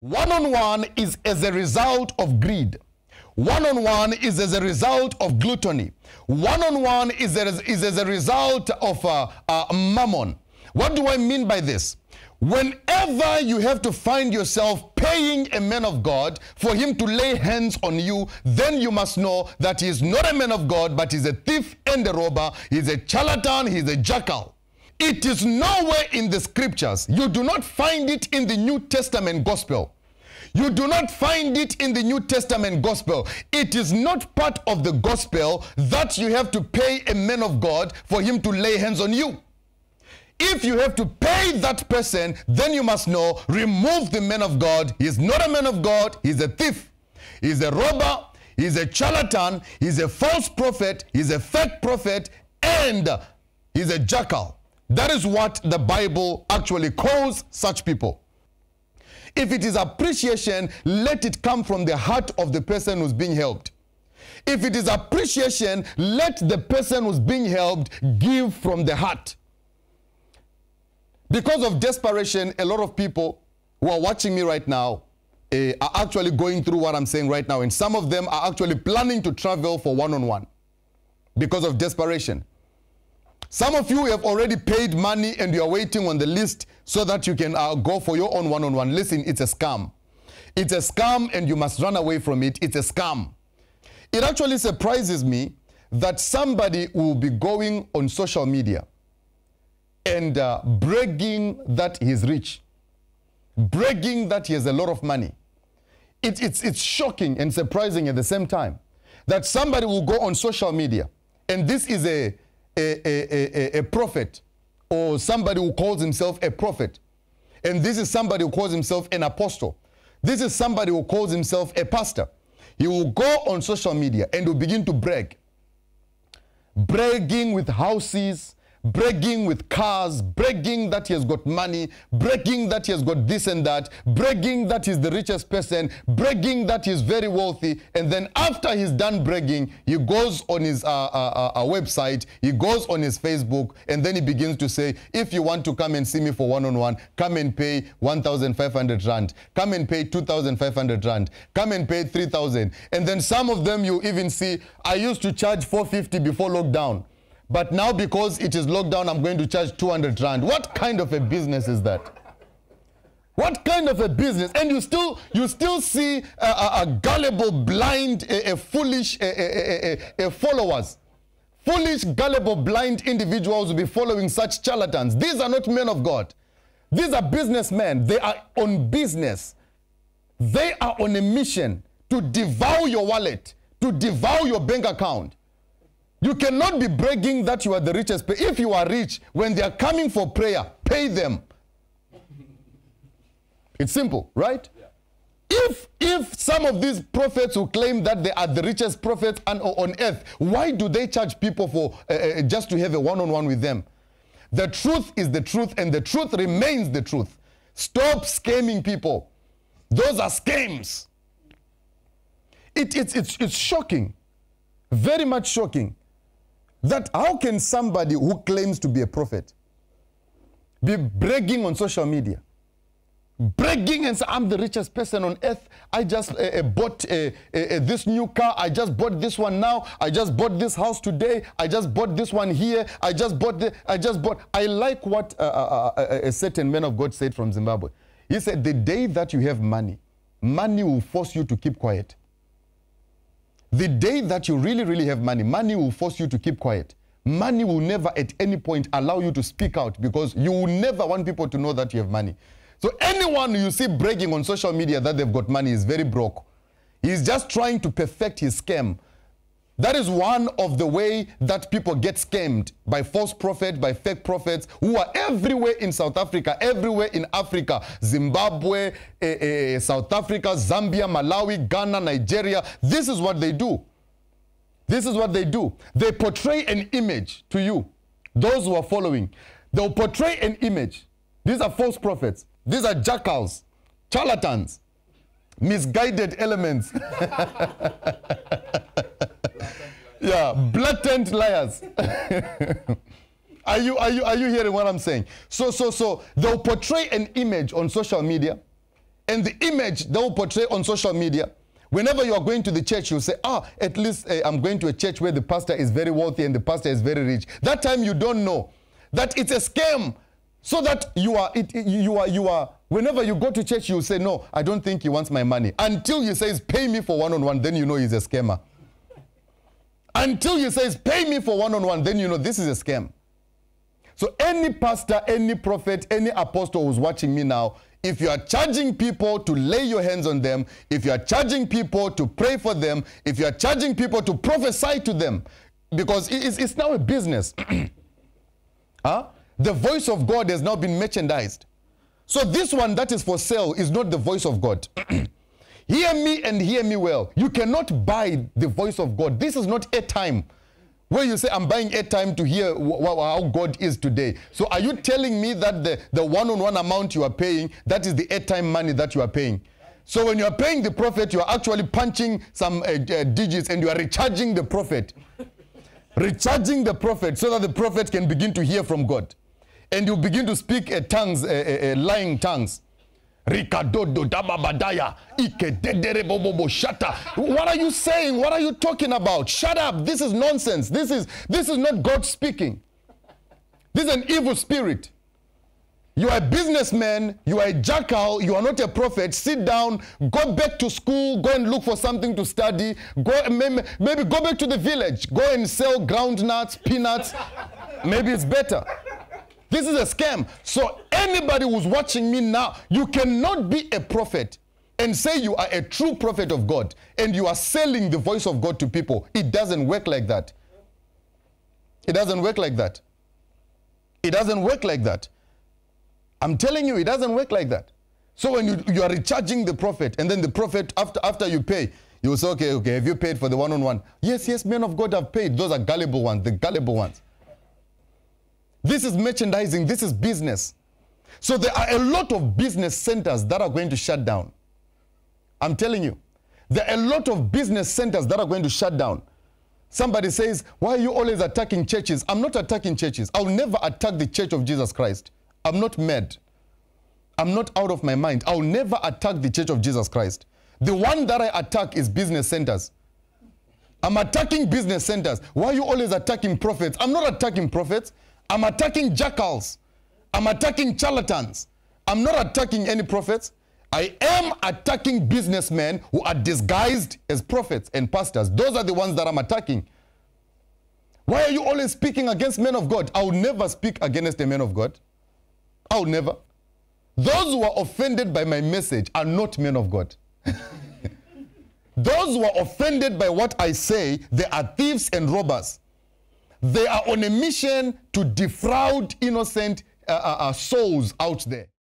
One on one is as a result of greed. One on one is as a result of gluttony. One on one is as, is as a result of uh, uh, mammon. What do I mean by this? Whenever you have to find yourself paying a man of God for him to lay hands on you, then you must know that he is not a man of God, but he's a thief and a robber. He's a charlatan, he's a jackal. It is nowhere in the scriptures. You do not find it in the New Testament gospel. You do not find it in the New Testament gospel. It is not part of the gospel that you have to pay a man of God for him to lay hands on you. If you have to pay that person, then you must know, remove the man of God. He's not a man of God. He's a thief. He's a robber. He's a charlatan. He's a false prophet. He's a fake prophet. And he's a jackal. That is what the Bible actually calls such people. If it is appreciation, let it come from the heart of the person who's being helped. If it is appreciation, let the person who's being helped give from the heart. Because of desperation, a lot of people who are watching me right now uh, are actually going through what I'm saying right now. And some of them are actually planning to travel for one on one because of desperation. Some of you have already paid money and you are waiting on the list so that you can uh, go for your own one-on-one. Listen, it's a scam. It's a scam and you must run away from it. It's a scam. It actually surprises me that somebody will be going on social media and uh, bragging that he's rich, bragging that he has a lot of money. It, it's, it's shocking and surprising at the same time that somebody will go on social media and this is a a, a, a, a prophet or somebody who calls himself a prophet. And this is somebody who calls himself an apostle. This is somebody who calls himself a pastor. He will go on social media and will begin to brag. Bragging with houses, bragging with cars, bragging that he has got money, bragging that he has got this and that, bragging that he's the richest person, bragging that he's very wealthy. And then after he's done bragging, he goes on his uh, uh, uh, website, he goes on his Facebook, and then he begins to say, if you want to come and see me for one-on-one, -on -one, come and pay 1,500 rand. Come and pay 2,500 rand. Come and pay 3,000. And then some of them you even see, I used to charge 450 before lockdown. But now because it is lockdown, I'm going to charge 200 rand. What kind of a business is that? What kind of a business? And you still you still see a, a, a gullible, blind, a, a foolish followers. Foolish, gullible, blind individuals will be following such charlatans. These are not men of God. These are businessmen. They are on business. They are on a mission to devour your wallet, to devour your bank account, you cannot be bragging that you are the richest. If you are rich, when they are coming for prayer, pay them. It's simple, right? Yeah. If, if some of these prophets who claim that they are the richest prophets on, on earth, why do they charge people for uh, uh just to have a one-on-one -on -one with them? The truth is the truth, and the truth remains the truth. Stop scamming people. Those are scams. It, it's, it's, it's shocking, very much shocking. That how can somebody who claims to be a prophet be bragging on social media? bragging and say, I'm the richest person on earth. I just uh, bought uh, uh, this new car. I just bought this one now. I just bought this house today. I just bought this one here. I just bought, the, I just bought. I like what uh, uh, uh, a certain man of God said from Zimbabwe. He said, the day that you have money, money will force you to keep quiet. The day that you really, really have money, money will force you to keep quiet. Money will never at any point allow you to speak out because you will never want people to know that you have money. So anyone you see bragging on social media that they've got money is very broke. He's just trying to perfect his scam that is one of the way that people get scammed by false prophets, by fake prophets who are everywhere in South Africa, everywhere in Africa, Zimbabwe, eh, eh, South Africa, Zambia, Malawi, Ghana, Nigeria. This is what they do. This is what they do. They portray an image to you, those who are following. They'll portray an image. These are false prophets. These are jackals, charlatans, misguided elements. yeah, blatant liars. are you are you are you hearing what I'm saying? So so so they'll portray an image on social media, and the image they'll portray on social media. Whenever you are going to the church, you say, ah, at least uh, I'm going to a church where the pastor is very wealthy and the pastor is very rich. That time you don't know that it's a scam so that you are it, you are you are whenever you go to church you say no i don't think he wants my money until he says pay me for one on one then you know he's a scammer until he says, pay me for one-on-one, then you know this is a scam. So any pastor, any prophet, any apostle who's watching me now, if you are charging people to lay your hands on them, if you are charging people to pray for them, if you are charging people to prophesy to them, because it's, it's now a business. huh? The voice of God has now been merchandised. So this one that is for sale is not the voice of God. Hear me and hear me well. You cannot buy the voice of God. This is not a time where you say, I'm buying a time to hear how God is today. So are you telling me that the, the one-on-one amount you are paying, that is the airtime money that you are paying? So when you are paying the prophet, you are actually punching some uh, uh, digits and you are recharging the prophet. recharging the prophet so that the prophet can begin to hear from God. And you begin to speak uh, tongues, uh, uh, uh, lying tongues. Rikadodo ike dedere Shut up. What are you saying? What are you talking about? Shut up. This is nonsense. This is this is not God speaking. This is an evil spirit. You are a businessman, you are a jackal, you are not a prophet. Sit down, go back to school, go and look for something to study, go maybe, maybe go back to the village, go and sell ground nuts, peanuts. maybe it's better. This is a scam. So anybody who's watching me now, you cannot be a prophet and say you are a true prophet of God and you are selling the voice of God to people. It doesn't work like that. It doesn't work like that. It doesn't work like that. I'm telling you, it doesn't work like that. So when you, you are recharging the prophet, and then the prophet, after, after you pay, you will say, okay, okay, have you paid for the one-on-one? -on -one? Yes, yes, men of God have paid. Those are gullible ones, the gullible ones. This is merchandising. This is business. So there are a lot of business centers that are going to shut down. I'm telling you, there are a lot of business centers that are going to shut down. Somebody says, why are you always attacking churches? I'm not attacking churches. I'll never attack the church of Jesus Christ. I'm not mad. I'm not out of my mind. I'll never attack the church of Jesus Christ. The one that I attack is business centers. I'm attacking business centers. Why are you always attacking prophets? I'm not attacking prophets. I'm attacking jackals. I'm attacking charlatans. I'm not attacking any prophets. I am attacking businessmen who are disguised as prophets and pastors. Those are the ones that I'm attacking. Why are you always speaking against men of God? I will never speak against a man of God. I will never. Those who are offended by my message are not men of God. Those who are offended by what I say, they are thieves and robbers. They are on a mission to defraud innocent uh, uh, uh souls out there.